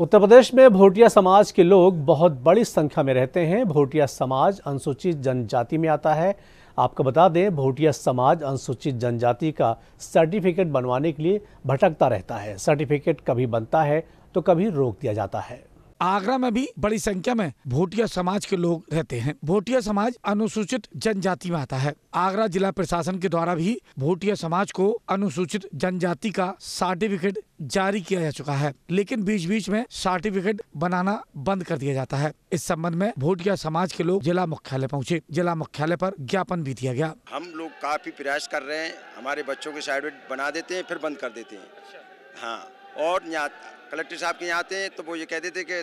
उत्तर प्रदेश में भोटिया समाज के लोग बहुत बड़ी संख्या में रहते हैं भोटिया समाज अनुसूचित जनजाति में आता है आपको बता दें भोटिया समाज अनुसूचित जनजाति का सर्टिफिकेट बनवाने के लिए भटकता रहता है सर्टिफिकेट कभी बनता है तो कभी रोक दिया जाता है आगरा में भी बड़ी संख्या में भोटिया समाज के लोग रहते हैं भोटिया समाज अनुसूचित जनजाति में आता है आगरा जिला प्रशासन के द्वारा भी भोटिया समाज को अनुसूचित जनजाति का सर्टिफिकेट जारी किया जा चुका है लेकिन बीच बीच में सर्टिफिकेट बनाना बंद कर दिया जाता है इस संबंध में भोटिया समाज के लोग जिला मुख्यालय पहुंचे जिला मुख्यालय पर ज्ञापन भी दिया गया हम लोग काफी प्रयास कर रहे हैं हमारे बच्चों के सर्टिफिकेट बना देते हैं फिर बंद कर देते हैं हाँ और यहाँ कलेक्टर साहब के यहाँ आते हैं तो वो ये कह देते हैं कि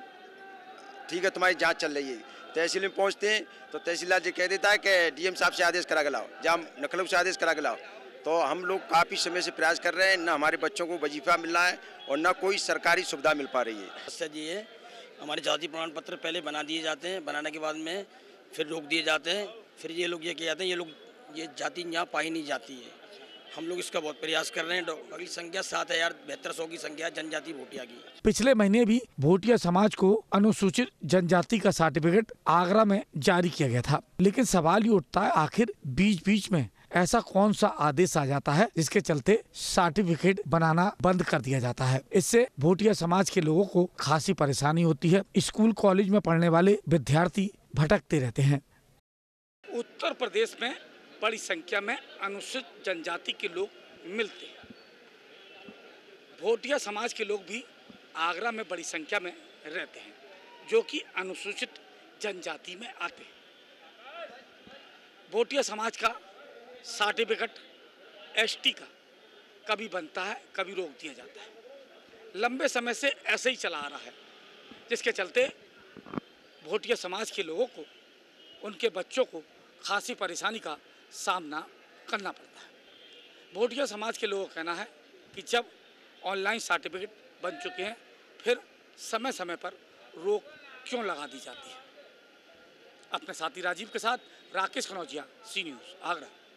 ठीक है तुम्हारी जांच चल रही है तहसील में पहुँचते हैं तो तहसीलदार जी कह देता है कि डीएम साहब से आदेश करा के लाओ या नखलव से आदेश करा के लाओ तो हम लोग काफ़ी समय से प्रयास कर रहे हैं ना हमारे बच्चों को वजीफा मिल है और ना कोई सरकारी सुविधा मिल पा रही है समस्या अच्छा जी है हमारे जाति प्रमाण पत्र पहले बना दिए जाते हैं बनाने के बाद में फिर रोक दिए जाते हैं फिर ये लोग ये कह जाते हैं ये लोग ये जाति यहाँ पाई नहीं जाती है हम लोग इसका बहुत प्रयास कर रहे हैं अगली संख्या सात हजार बेहतर सौ की संख्या जनजाति भोटिया की पिछले महीने भी भोटिया समाज को अनुसूचित जनजाति का सर्टिफिकेट आगरा में जारी किया गया था लेकिन सवाल ये उठता है आखिर बीच बीच में ऐसा कौन सा आदेश आ जाता है जिसके चलते सर्टिफिकेट बनाना बंद कर दिया जाता है इससे भोटिया समाज के लोगों को खासी परेशानी होती है स्कूल कॉलेज में पढ़ने वाले विद्यार्थी भटकते रहते हैं उत्तर प्रदेश में बड़ी संख्या में अनुसूचित जनजाति के लोग मिलते हैं भोटिया समाज के लोग भी आगरा में बड़ी संख्या में रहते हैं जो कि अनुसूचित जनजाति में आते हैं भोटिया समाज का सर्टिफिकेट एसटी का कभी बनता है कभी रोक दिया जाता है लंबे समय से ऐसे ही चला आ रहा है जिसके चलते भोटिया समाज के लोगों को उनके बच्चों को खासी परेशानी का सामना करना पड़ता है भोटिया समाज के लोगों का कहना है कि जब ऑनलाइन सर्टिफिकेट बन चुके हैं फिर समय समय पर रोक क्यों लगा दी जाती है अपने साथी राजीव के साथ राकेश खनौजिया सी न्यूज़ आगरा